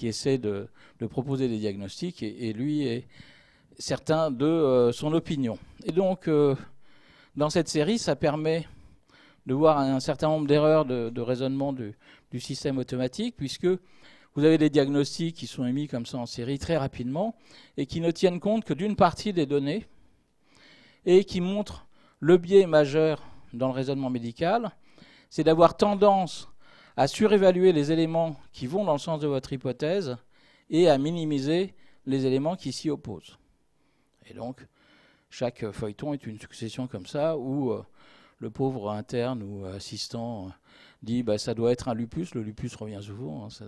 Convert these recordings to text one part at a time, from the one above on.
qui essaie de, proposer des diagnostics et, lui est certain de euh, son opinion. Et donc, euh, dans cette série, ça permet de voir un certain nombre d'erreurs de, raisonnement du, du, système automatique, puisque vous avez des diagnostics qui sont émis comme ça en série très rapidement et qui ne tiennent compte que d'une partie des données et qui montrent le biais majeur dans le raisonnement médical, c'est d'avoir tendance à surévaluer les éléments qui vont dans le sens de votre hypothèse et à minimiser les éléments qui s'y opposent. Et donc, chaque feuilleton est une succession comme ça où euh, le pauvre interne ou assistant dit bah, ça doit être un lupus, le lupus revient souvent, hein,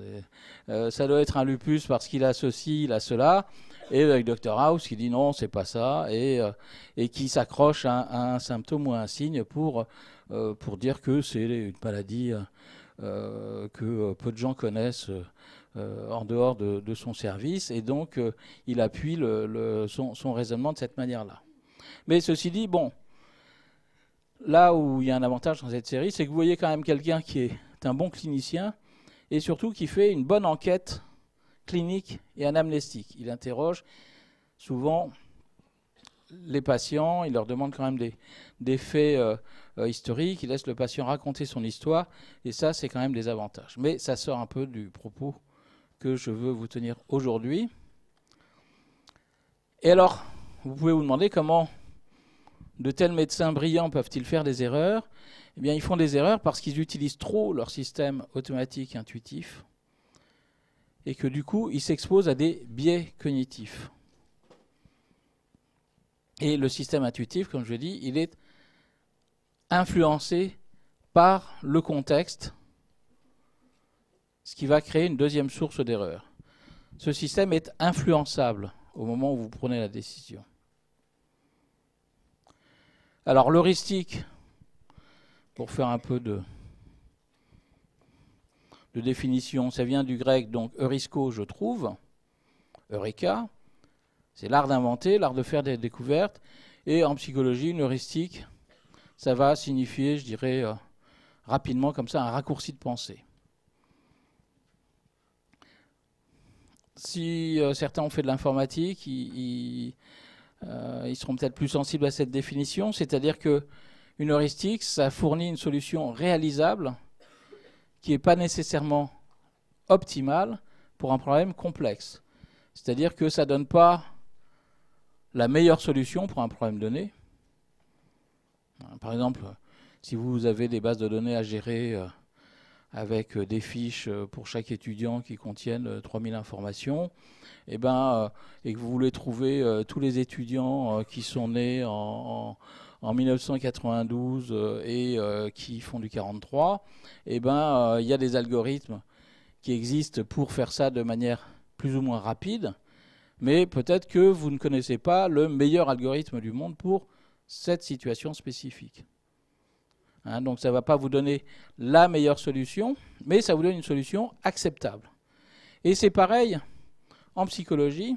euh, ça, doit être un lupus parce qu'il associe ceci, cela, et avec Dr House qui dit non, c'est pas ça, et, euh, qui s'accroche à, un symptôme ou à un signe pour, pour dire que c'est une maladie euh, que euh, peu de gens connaissent euh, en dehors de, son service, et donc il appuie son, son, raisonnement de cette manière-là. Mais ceci dit, bon, là où il y a un avantage dans cette série, c'est que vous voyez quand même quelqu'un qui est un bon clinicien et surtout qui fait une bonne enquête clinique et anamnestique. Il interroge souvent les patients, ils leur demande quand même des, faits euh, euh, historiques, Il laissent le patient raconter son histoire, et ça, c'est quand même des avantages. Mais ça sort un peu du propos que je veux vous tenir aujourd'hui. Et alors, vous pouvez vous demander comment de tels médecins brillants peuvent-ils faire des erreurs Eh bien, ils font des erreurs parce qu'ils utilisent trop leur système automatique intuitif et que du coup, ils s'exposent à des biais cognitifs. Et le système intuitif, comme je l'ai dit, il est influencé par le contexte, ce qui va créer une deuxième source d'erreur. Ce système est influençable au moment où vous prenez la décision. Alors l'heuristique, pour faire un peu de, de définition, ça vient du grec, donc Eurisco, je trouve, eureka, c'est l'art d'inventer, l'art de faire des découvertes. Et en psychologie, une heuristique, ça va signifier, je dirais, euh, rapidement comme ça, un raccourci de pensée. Si euh, certains ont fait de l'informatique, euh, ils, seront peut-être plus sensibles à cette définition, c'est-à-dire que une heuristique, ça fournit une solution réalisable qui n'est pas nécessairement optimale pour un problème complexe. C'est-à-dire que ça ne donne pas la meilleure solution pour un problème donné. Par exemple, si vous avez des bases de données à gérer euh, avec euh, des fiches euh, pour chaque étudiant qui contiennent 3000 informations, et, eh ben, et que vous voulez trouver tous les étudiants qui sont nés en, 1992 et qui font du 43, et eh ben, il y a des algorithmes qui existent pour faire ça de manière plus ou moins rapide mais peut-être que vous ne connaissez pas le meilleur algorithme du monde pour cette situation spécifique. Hein, donc ça ne va pas vous donner la meilleure solution, mais ça vous donne une solution acceptable. Et c'est pareil en psychologie.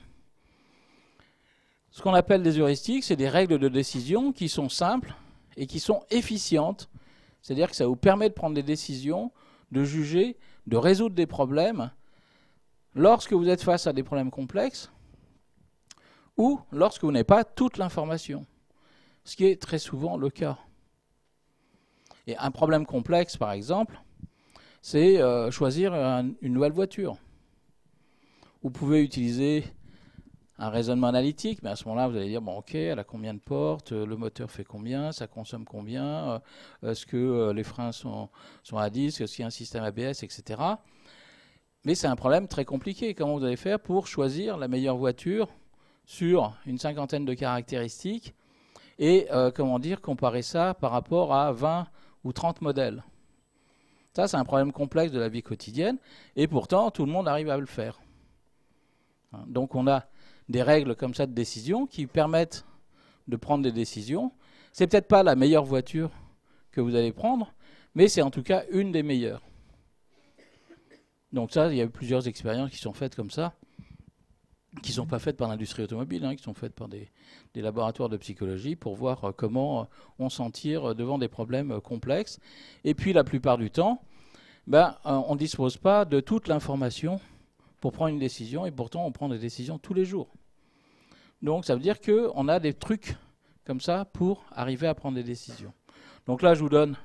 Ce qu'on appelle des heuristiques, c'est des règles de décision qui sont simples et qui sont efficientes. C'est-à-dire que ça vous permet de prendre des décisions, de juger, de résoudre des problèmes lorsque vous êtes face à des problèmes complexes ou lorsque vous n'avez pas toute l'information, ce qui est très souvent le cas. Et un problème complexe, par exemple, c'est euh, choisir une nouvelle voiture. Vous pouvez utiliser un raisonnement analytique, mais à ce moment-là, vous allez dire, bon, ok, elle a combien de portes, euh, le moteur fait combien, ça consomme combien, euh, est-ce que les freins sont, sont à disque, est-ce qu'il y a un système ABS, etc. Mais c'est un problème très compliqué. Comment vous allez faire pour choisir la meilleure voiture sur une cinquantaine de caractéristiques et euh, comment dire comparer ça par rapport à 20 ou 30 modèles. Ça, c'est un problème complexe de la vie quotidienne et pourtant tout le monde arrive à le faire. Hein, donc on a des règles comme ça de décision qui permettent de prendre des décisions. C'est peut-être pas la meilleure voiture que vous allez prendre, mais c'est en tout cas une des meilleures. Donc ça, il y a eu plusieurs expériences qui sont faites comme ça qui ne sont pas faites par l'industrie automobile, hein, qui sont faites par des, laboratoires de psychologie pour voir euh, comment euh, on s'en tire euh, devant des problèmes complexes. Et puis la plupart du temps, ben, on ne dispose pas de toute l'information pour prendre une décision, et pourtant on prend des décisions tous les jours. Donc ça veut dire qu'on a des trucs comme ça pour arriver à prendre des décisions. Donc là, je vous donne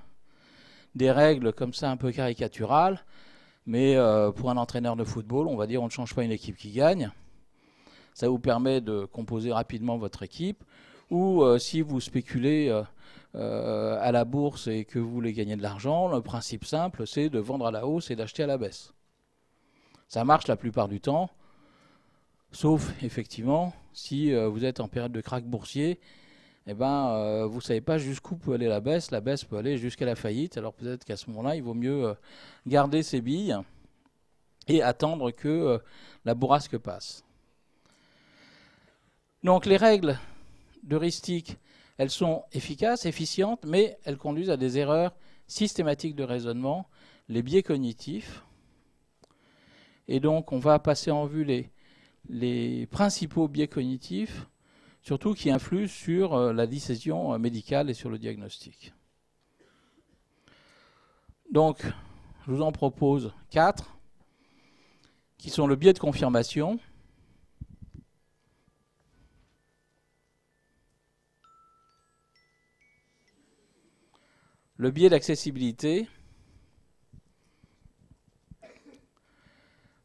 des règles comme ça un peu caricaturales, mais pour un entraîneur de football, on va dire on ne change pas une équipe qui gagne. Ça vous permet de composer rapidement votre équipe. Ou euh, si vous spéculez euh, euh, à la bourse et que vous voulez gagner de l'argent, le principe simple, c'est de vendre à la hausse et d'acheter à la baisse. Ça marche la plupart du temps, sauf effectivement si vous êtes en période de krach boursier eh ben, vous ne savez pas jusqu'où peut aller la baisse. La baisse peut aller jusqu'à la faillite. Alors peut-être qu'à ce moment-là, il vaut mieux garder ses billes et attendre que la bourrasque passe. Donc les règles d'heuristique, elles sont efficaces, efficientes, mais elles conduisent à des erreurs systématiques de raisonnement, les biais cognitifs. Et donc on va passer en vue les, les principaux biais cognitifs, surtout qui influent sur euh, la décision euh, médicale et sur le diagnostic. Donc, je vous en propose quatre, qui sont le biais de confirmation, le biais d'accessibilité,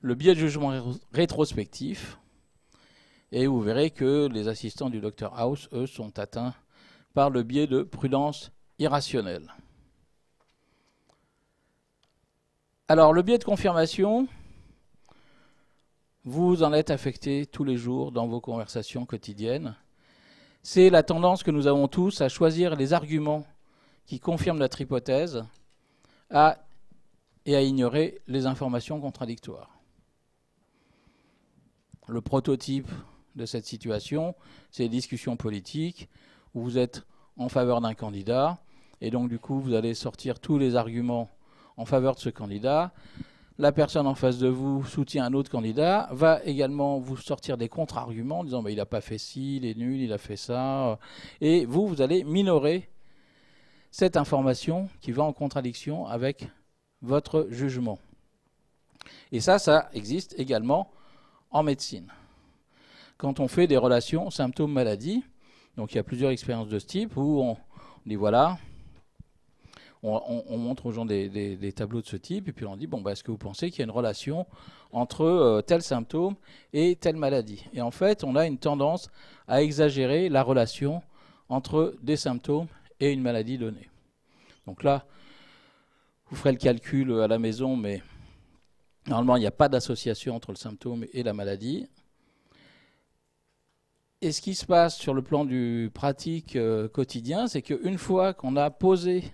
le biais de jugement rétrospectif, et vous verrez que les assistants du Dr House, eux, sont atteints par le biais de prudence irrationnelle. Alors, le biais de confirmation, vous en êtes affecté tous les jours dans vos conversations quotidiennes. C'est la tendance que nous avons tous à choisir les arguments qui confirme la hypothèse à, et à ignorer les informations contradictoires. Le prototype de cette situation, c'est les discussions politiques où vous êtes en faveur d'un candidat et donc du coup vous allez sortir tous les arguments en faveur de ce candidat. La personne en face de vous soutient un autre candidat, va également vous sortir des contre-arguments en disant bah, il n'a pas fait ci, il est nul, il a fait ça. Euh, et vous, vous allez minorer cette information qui va en contradiction avec votre jugement. Et ça, ça existe également en médecine. Quand on fait des relations symptômes maladies, donc il y a plusieurs expériences de ce type où on, dit voilà, on, montre aux gens des, tableaux de ce type et puis on dit bon, bah, est-ce que vous pensez qu'il y a une relation entre euh, tel symptôme et telle maladie Et en fait, on a une tendance à exagérer la relation entre des symptômes et une maladie donnée. Donc là, vous ferez le calcul à la maison, mais normalement, il n'y a pas d'association entre le symptôme et la maladie. Et ce qui se passe sur le plan du pratique euh, quotidien, c'est qu'une fois qu'on a posé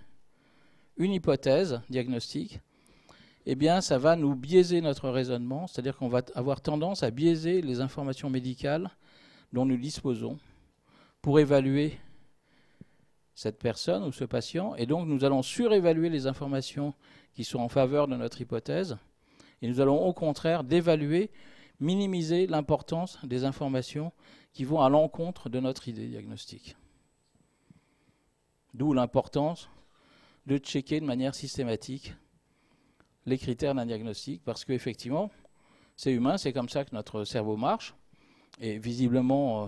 une hypothèse diagnostique, eh bien, ça va nous biaiser notre raisonnement, c'est-à-dire qu'on va avoir tendance à biaiser les informations médicales dont nous disposons pour évaluer cette personne ou ce patient, et donc nous allons surévaluer les informations qui sont en faveur de notre hypothèse, et nous allons au contraire dévaluer, minimiser l'importance des informations qui vont à l'encontre de notre idée diagnostique. D'où l'importance de checker de manière systématique les critères d'un diagnostic, parce qu'effectivement, c'est humain, c'est comme ça que notre cerveau marche, et visiblement, euh,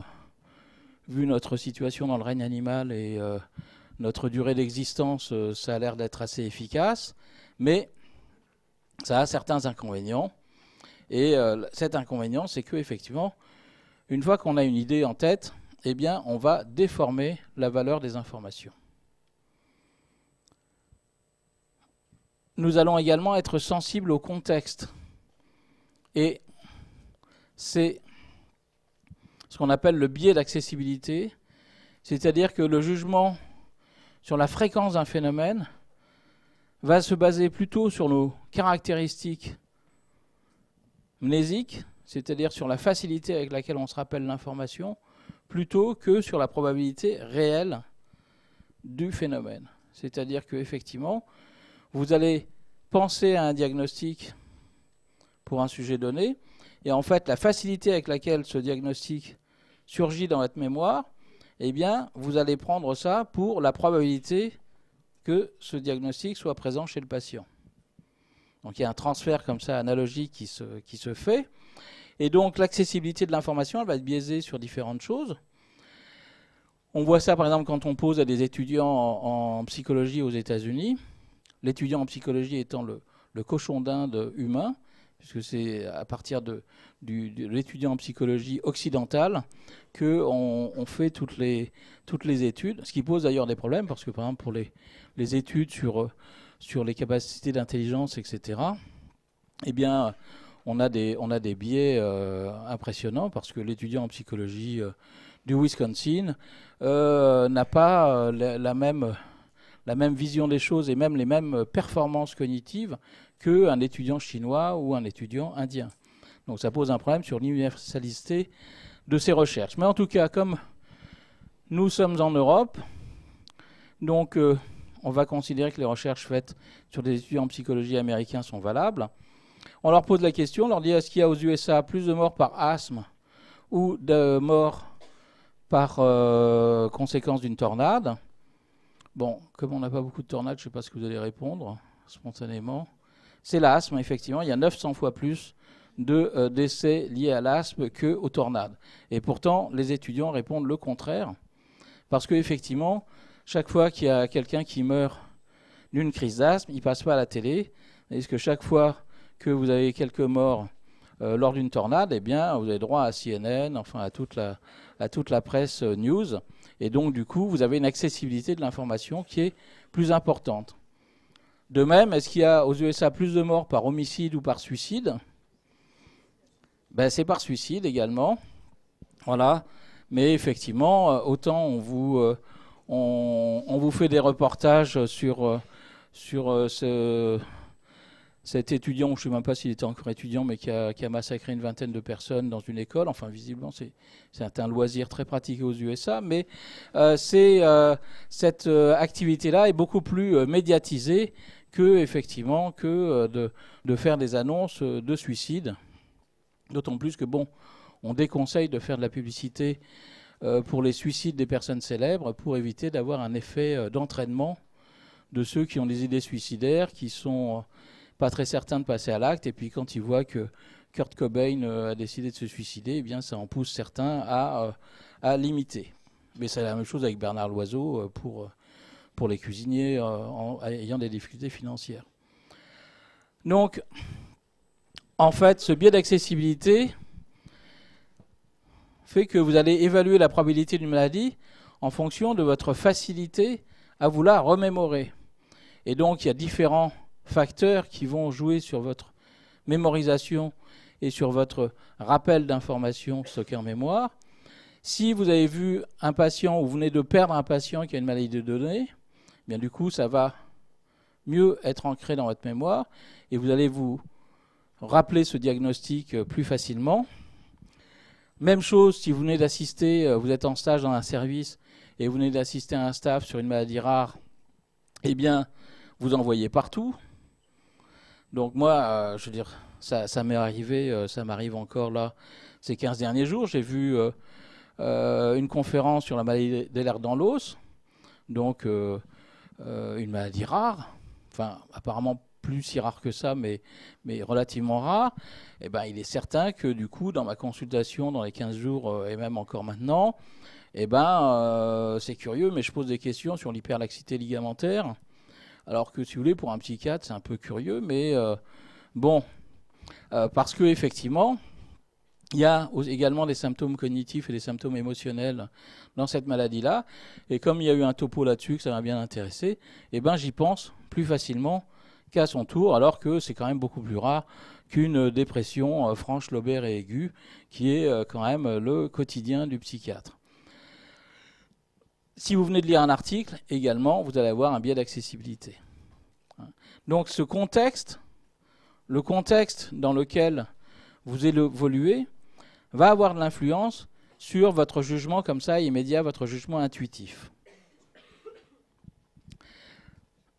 vu notre situation dans le règne animal et euh, notre durée d'existence, euh, ça a l'air d'être assez efficace, mais ça a certains inconvénients. Et euh, cet inconvénient, c'est que effectivement, une fois qu'on a une idée en tête, eh bien, on va déformer la valeur des informations. Nous allons également être sensibles au contexte. Et c'est ce qu'on appelle le biais d'accessibilité, c'est-à-dire que le jugement sur la fréquence d'un phénomène va se baser plutôt sur nos caractéristiques mnésiques, c'est-à-dire sur la facilité avec laquelle on se rappelle l'information, plutôt que sur la probabilité réelle du phénomène. C'est-à-dire qu'effectivement, vous allez penser à un diagnostic pour un sujet donné, et en fait, la facilité avec laquelle ce diagnostic surgit dans votre mémoire, eh bien, vous allez prendre ça pour la probabilité que ce diagnostic soit présent chez le patient. Donc il y a un transfert comme ça analogique qui se, fait. Et donc l'accessibilité de l'information, va être biaisée sur différentes choses. On voit ça par exemple quand on pose à des étudiants en, psychologie aux États-Unis. L'étudiant en psychologie étant le cochon d'Inde humain, puisque c'est à partir de, l'étudiant en psychologie occidentale qu'on on fait toutes les, études, ce qui pose d'ailleurs des problèmes, parce que par exemple pour les, études sur, les capacités d'intelligence, etc., eh bien, on a des, biais euh, impressionnants, parce que l'étudiant en psychologie euh, du Wisconsin euh, n'a pas la même vision des choses et même les mêmes performances cognitives qu'un étudiant chinois ou un étudiant indien. Donc ça pose un problème sur l'universalité de ces recherches. Mais en tout cas, comme nous sommes en Europe, donc euh, on va considérer que les recherches faites sur des étudiants en psychologie américains sont valables. On leur pose la question, on leur dit est-ce qu'il y a aux USA plus de morts par asthme ou de morts par euh, conséquence d'une tornade Bon, comme on n'a pas beaucoup de tornades, je ne sais pas ce que vous allez répondre spontanément c'est l'asthme, effectivement. Il y a 900 fois plus de euh, décès liés à l'asthme qu'aux tornades. Et pourtant, les étudiants répondent le contraire. Parce qu'effectivement, chaque fois qu'il y a quelqu'un qui meurt d'une crise d'asthme, il ne passe pas à la télé. est que chaque fois que vous avez quelques morts euh, lors d'une tornade, eh bien, vous avez droit à CNN, enfin à toute la, à toute la presse euh, news. Et donc, du coup, vous avez une accessibilité de l'information qui est plus importante. De même, est-ce qu'il y a aux USA plus de morts par homicide ou par suicide ben, C'est par suicide également. Voilà. Mais effectivement, euh, autant on vous, euh, on, vous fait des reportages sur, euh, sur ce cet étudiant, je ne sais même pas s'il était encore étudiant, mais qui a, massacré une vingtaine de personnes dans une école. Enfin, visiblement, c'est un loisir très pratiqué aux USA, mais euh, c'est euh, cette euh, activité-là est beaucoup plus médiatisée que, effectivement, que de, de, faire des annonces de suicide. D'autant plus que, bon, on déconseille de faire de la publicité pour les suicides des personnes célèbres pour éviter d'avoir un effet d'entraînement de ceux qui ont des idées suicidaires, qui sont pas très certain de passer à l'acte. Et puis quand il voit que Kurt Cobain euh, a décidé de se suicider, eh bien ça en pousse certains à, euh, l'imiter. Mais c'est la même chose avec Bernard Loiseau euh, pour, pour les cuisiniers ayant des difficultés financières. Donc, en fait, ce biais d'accessibilité fait que vous allez évaluer la probabilité d'une maladie en fonction de votre facilité à vous la remémorer. Et donc, il y a différents facteurs qui vont jouer sur votre mémorisation et sur votre rappel d'informations stockées en mémoire. Si vous avez vu un patient ou vous venez de perdre un patient qui a une maladie de données, eh bien du coup, ça va mieux être ancré dans votre mémoire et vous allez vous rappeler ce diagnostic euh, plus facilement. Même chose si vous venez d'assister, euh, vous êtes en stage dans un service et vous venez d'assister à un staff sur une maladie rare, eh bien, vous envoyez partout. Donc moi, euh, je veux dire, ça, m'est arrivé, euh, ça m'arrive encore là, ces 15 derniers jours. J'ai vu euh, une conférence sur la maladie des l'air dans l'os, donc une maladie rare, enfin apparemment plus si rare que ça, mais, relativement rare. Et eh ben, il est certain que du coup, dans ma consultation, dans les 15 jours et même encore maintenant, et eh ben, c'est curieux, mais je pose des questions sur l'hyperlaxité ligamentaire alors que si vous voulez, pour un psychiatre, c'est un peu curieux, mais euh, bon, euh, parce que effectivement, il y a également des symptômes cognitifs et des symptômes émotionnels dans cette maladie-là. Et comme il y a eu un topo là-dessus que ça m'a bien intéressé, eh ben j'y pense plus facilement qu'à son tour, alors que c'est quand même beaucoup plus rare qu'une dépression euh, franche, lobaire et aiguë, qui est quand même le quotidien du psychiatre. Si vous venez de lire un article, également, vous allez avoir un biais d'accessibilité. Donc ce contexte, le contexte dans lequel vous évoluez, va avoir de l'influence sur votre jugement comme ça immédiat, votre jugement intuitif.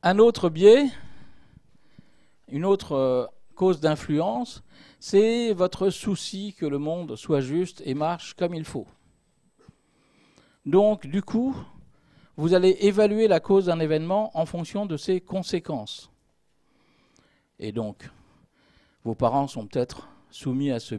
Un autre biais, une autre euh, cause d'influence, c'est votre souci que le monde soit juste et marche comme il faut. Donc, du coup, vous allez évaluer la cause d'un événement en fonction de ses conséquences. Et donc, vos parents sont peut-être soumis à ce...